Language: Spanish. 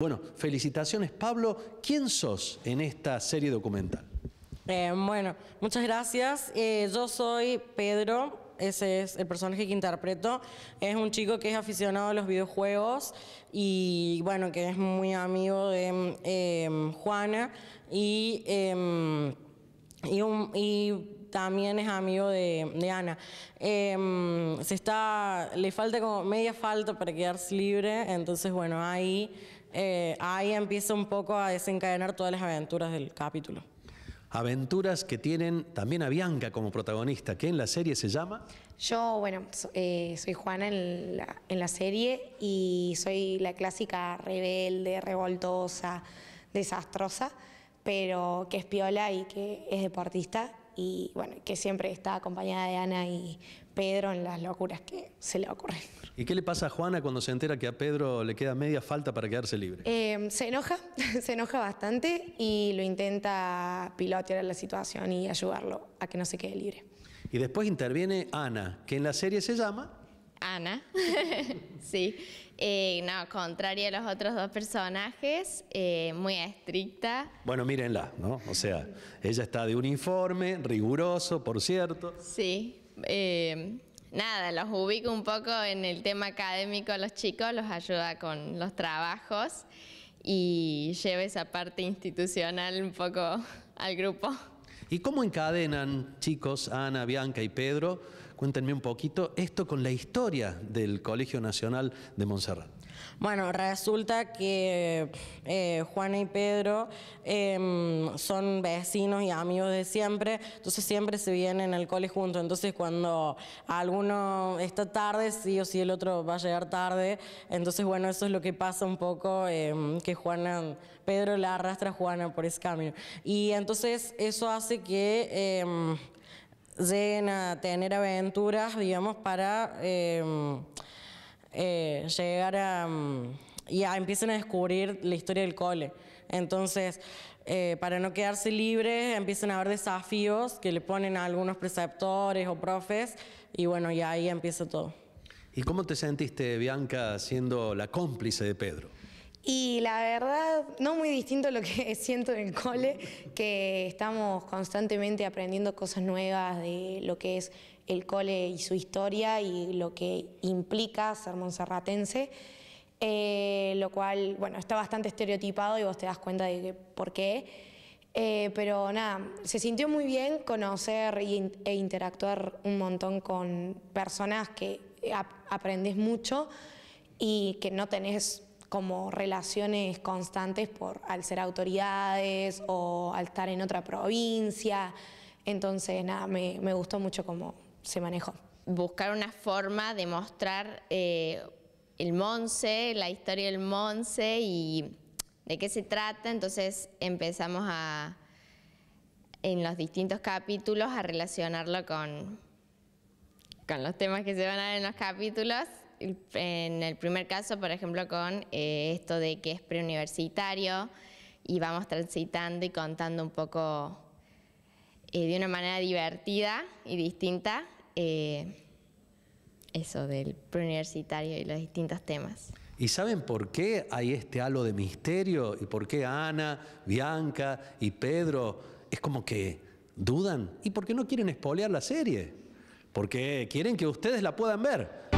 Bueno, felicitaciones Pablo. ¿Quién sos en esta serie documental? Eh, bueno, muchas gracias. Eh, yo soy Pedro, ese es el personaje que interpreto. Es un chico que es aficionado a los videojuegos y bueno, que es muy amigo de em, em, Juana em, y, también es amigo de, Ana. se está, le falta como media falta para quedarse libre, entonces bueno, ahí eh, ahí empieza un poco a desencadenar todas las aventuras del capítulo. Aventuras que tienen también a Bianca como protagonista, que en la serie se llama... Yo, bueno, eh, soy Juana en la, en la serie y soy la clásica rebelde, revoltosa, desastrosa, pero que es piola y que es deportista y bueno, que siempre está acompañada de Ana y Pedro en las locuras que se le ocurren. ¿Y qué le pasa a Juana cuando se entera que a Pedro le queda media falta para quedarse libre? Eh, se enoja, se enoja bastante y lo intenta pilotear la situación y ayudarlo a que no se quede libre. Y después interviene Ana, que en la serie se llama Ana, sí. Eh, no, contraria a los otros dos personajes, eh, muy estricta. Bueno, mírenla, ¿no? O sea, ella está de uniforme, riguroso, por cierto. Sí. Eh, nada, los ubico un poco en el tema académico a los chicos, los ayuda con los trabajos y lleva esa parte institucional un poco al grupo. ¿Y cómo encadenan, chicos, Ana, Bianca y Pedro? Cuéntenme un poquito esto con la historia del Colegio Nacional de Montserrat. Bueno, resulta que eh, Juana y Pedro em, son vecinos y amigos de siempre, entonces siempre se vienen al cole juntos. Entonces, cuando alguno está tarde, sí o sí el otro va a llegar tarde. Entonces, bueno, eso es lo que pasa un poco, em, que Juana, Pedro la arrastra a Juana por ese camino. Y entonces, eso hace que em, lleguen a tener aventuras, digamos, para em, eh, llegar a... Em, y a, empiecen a descubrir la historia del cole. Entonces, eh, para no quedarse libres, empiezan a haber desafíos que le ponen algunos preceptores o profes y bueno, y ahí empieza todo. ¿Y cómo te sentiste, Bianca, siendo la cómplice de Pedro? Y la verdad, no muy distinto a lo que siento en el cole, que estamos constantemente aprendiendo cosas nuevas de lo que es el cole y su historia y lo que implica ser monserratense, eh, lo cual, bueno, está bastante estereotipado y vos te das cuenta de por qué. Eh, pero nada, se sintió muy bien conocer e interactuar un montón con personas que aprendes mucho y que no tenés como relaciones constantes por al ser autoridades o al estar en otra provincia. Entonces, nada, me, me gustó mucho cómo se manejó. Buscar una forma de mostrar eh, el Monse, la historia del Monse y de qué se trata. Entonces empezamos a, en los distintos capítulos, a relacionarlo con, con los temas que se van a ver en los capítulos en el primer caso, por ejemplo, con eh, esto de que es preuniversitario y vamos transitando y contando un poco eh, de una manera divertida y distinta eh, eso del preuniversitario y los distintos temas. ¿Y saben por qué hay este halo de misterio? ¿Y por qué Ana, Bianca y Pedro es como que dudan? ¿Y por qué no quieren espolear la serie? Porque quieren que ustedes la puedan ver.